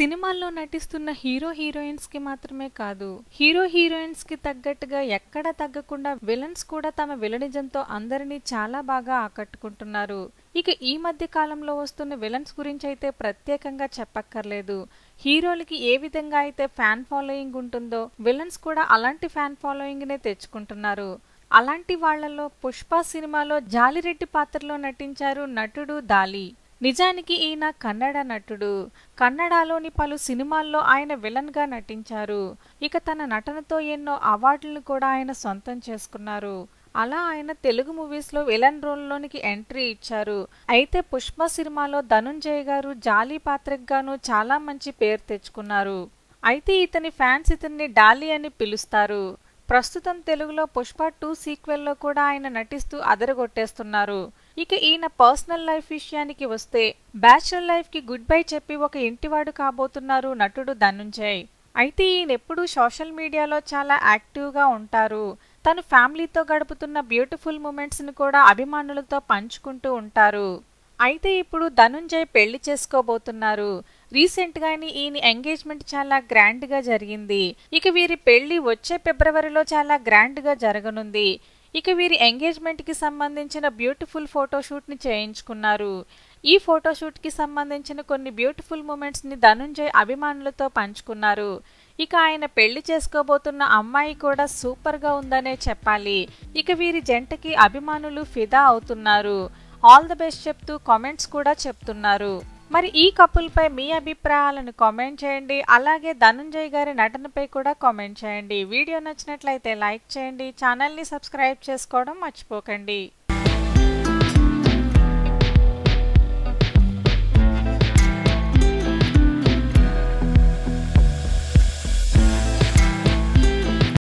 సినిమాల్లో నటిస్తున్న హీరో హీరోయిన్స్కి మాత్రమే కాదు హీరో హీరోయిన్స్కి తగ్గట్టుగా ఎక్కడ తగ్గకుండా విలన్స్ కూడా తమ విలనిజంతో అందరినీ చాలా బాగా ఆకట్టుకుంటున్నారు ఇక ఈ మధ్య కాలంలో వస్తున్న విలన్స్ గురించి అయితే ప్రత్యేకంగా చెప్పక్కర్లేదు హీరోలకి ఏ విధంగా అయితే ఫ్యాన్ ఫాలోయింగ్ ఉంటుందో విలన్స్ కూడా అలాంటి ఫ్యాన్ ఫాలోయింగ్ నే తెచ్చుకుంటున్నారు అలాంటి వాళ్లలో పుష్ప సినిమాలో జాలిరెడ్డి పాత్రలో నటించారు నటుడు దాలి నిజానికి ఈయన కన్నడ నటుడు కన్నడలోని పలు సినిమాల్లో ఆయన విలన్గా నటించారు ఇక తన నటనతో ఎన్నో అవార్డులను కూడా ఆయన సొంతం చేసుకున్నారు అలా ఆయన తెలుగు మూవీస్లో విలన్ రోల్లోనికి ఎంట్రీ ఇచ్చారు అయితే పుష్ప సినిమాలో ధనుంజయ్ గారు జాలీ పాత్రకు గాను చాలా మంచి పేరు తెచ్చుకున్నారు అయితే ఇతని ఫ్యాన్స్ ఇతన్ని డాలీ అని పిలుస్తారు ప్రస్తుతం తెలుగులో పుష్ప టూ సీక్వెల్లో కూడా ఆయన నటిస్తూ అదరగొట్టేస్తున్నారు ఇక ఈయన పర్సనల్ లైఫ్ విషయానికి వస్తే బ్యాచులర్ లైఫ్కి గుడ్ బై చెప్పి ఒక ఇంటివాడు కాబోతున్నారు నటుడు ధనుంజయ్ అయితే ఈయన ఎప్పుడూ సోషల్ మీడియాలో చాలా యాక్టివ్గా ఉంటారు తను ఫ్యామిలీతో గడుపుతున్న బ్యూటిఫుల్ మూమెంట్స్ని కూడా అభిమానులతో పంచుకుంటూ ఉంటారు అయితే ఇప్పుడు ధనుంజయ్ పెళ్లి చేసుకోబోతున్నారు రీసెంట్గానే ఈయన ఎంగేజ్మెంట్ చాలా గ్రాండ్గా జరిగింది ఇక వీరి పెళ్లి వచ్చే ఫిబ్రవరిలో చాలా గ్రాండ్గా జరగనుంది ఇక వీరి ఎంగేజ్మెంట్కి సంబంధించిన బ్యూటిఫుల్ ఫోటోషూట్ని చేయించుకున్నారు ఈ ఫోటోషూట్కి సంబంధించిన కొన్ని బ్యూటిఫుల్ మూమెంట్స్ని ధనుంజయ్ అభిమానులతో పంచుకున్నారు ఇక ఆయన పెళ్లి చేసుకోబోతున్న అమ్మాయి కూడా సూపర్గా ఉందనే చెప్పాలి ఇక వీరి జంటకి అభిమానులు ఫిదా అవుతున్నారు ఆల్ ద బెస్ట్ చెప్తూ కామెంట్స్ కూడా చెప్తున్నారు మరి ఈ కపుల్పై మీ అభిప్రాయాలను కామెంట్ చేయండి అలాగే ధనుంజయ్ గారి నటనపై కూడా కామెంట్ చేయండి వీడియో నచ్చినట్లయితే లైక్ చేయండి ఛానల్ని సబ్స్క్రైబ్ చేసుకోవడం మర్చిపోకండి